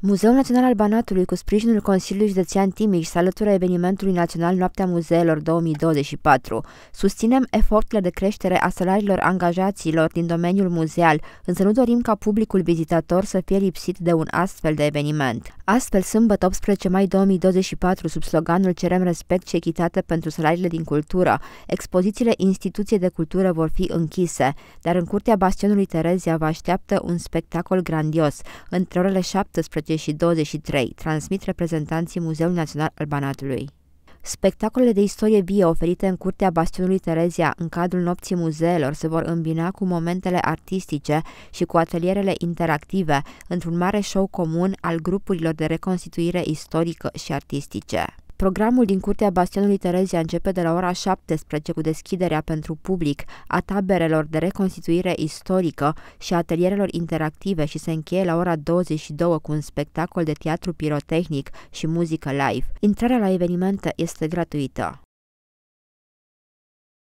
Muzeul Național al Banatului, cu sprijinul Consiliului Județean Timiș, se alătură evenimentului național Noaptea Muzeelor 2024. Susținem eforturile de creștere a salariilor angajaților din domeniul muzeal, însă nu dorim ca publicul vizitator să fie lipsit de un astfel de eveniment. Astfel, sâmbătă 18 mai 2024, sub sloganul Cerem respect și echitate pentru salariile din cultură, expozițiile Instituției de Cultură vor fi închise, dar în curtea Bastionului Terezia vă așteaptă un spectacol grandios, între orele 17 și 23, transmit reprezentanții Muzeului Național al Banatului. Spectacolele de istorie vie oferite în curtea Bastionului Terezia în cadrul nopții muzeelor se vor îmbina cu momentele artistice și cu atelierele interactive într-un mare show comun al grupurilor de reconstituire istorică și artistice. Programul din curtea Bastionului Terezia începe de la ora 17 cu deschiderea pentru public a taberelor de reconstituire istorică și atelierelor interactive și se încheie la ora 22 cu un spectacol de teatru pirotehnic și muzică live. Intrarea la evenimente este gratuită.